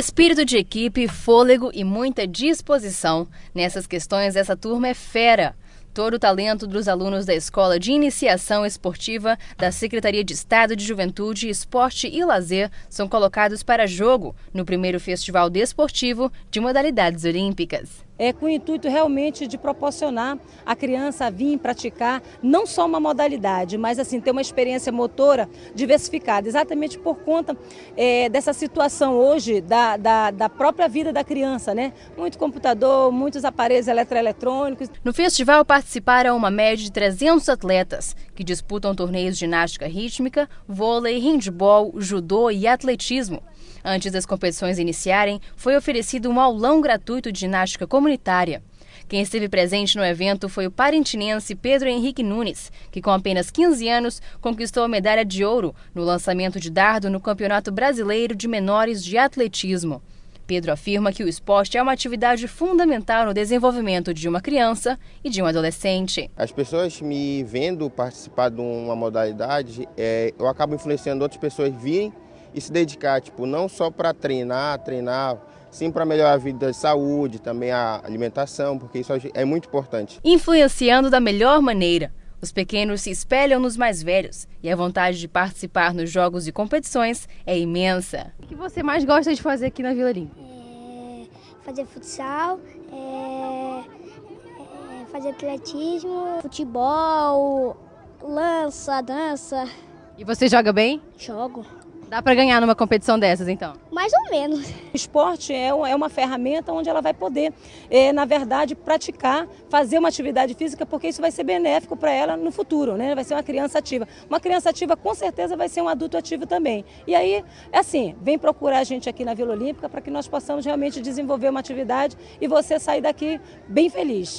Espírito de equipe, fôlego e muita disposição. Nessas questões, essa turma é fera. Todo o talento dos alunos da Escola de Iniciação Esportiva da Secretaria de Estado de Juventude, Esporte e Lazer são colocados para jogo no primeiro Festival Desportivo de Modalidades Olímpicas é, com o intuito realmente de proporcionar a criança a vir praticar não só uma modalidade, mas assim ter uma experiência motora diversificada, exatamente por conta é, dessa situação hoje da, da, da própria vida da criança, né? Muito computador, muitos aparelhos eletroeletrônicos. No festival participaram uma média de 300 atletas que disputam torneios de ginástica rítmica, vôlei, handball, judô e atletismo. Antes das competições iniciarem, foi oferecido um aulão gratuito de ginástica comunitária. Quem esteve presente no evento foi o parentinense Pedro Henrique Nunes, que com apenas 15 anos conquistou a medalha de ouro no lançamento de dardo no Campeonato Brasileiro de Menores de Atletismo. Pedro afirma que o esporte é uma atividade fundamental no desenvolvimento de uma criança e de um adolescente. As pessoas me vendo participar de uma modalidade, é, eu acabo influenciando outras pessoas virem e se dedicar, tipo, não só para treinar, treinar, sim para melhorar a vida de saúde, também a alimentação, porque isso é, é muito importante. Influenciando da melhor maneira. Os pequenos se espelham nos mais velhos e a vontade de participar nos jogos e competições é imensa. O que você mais gosta de fazer aqui na Vila É fazer futsal, é, é fazer atletismo, futebol, lança, dança. E você joga bem? Jogo. Dá para ganhar numa competição dessas, então? Mais ou menos. O esporte é, é uma ferramenta onde ela vai poder, eh, na verdade, praticar, fazer uma atividade física, porque isso vai ser benéfico para ela no futuro, né? Vai ser uma criança ativa. Uma criança ativa, com certeza, vai ser um adulto ativo também. E aí, é assim, vem procurar a gente aqui na Vila Olímpica para que nós possamos realmente desenvolver uma atividade e você sair daqui bem feliz.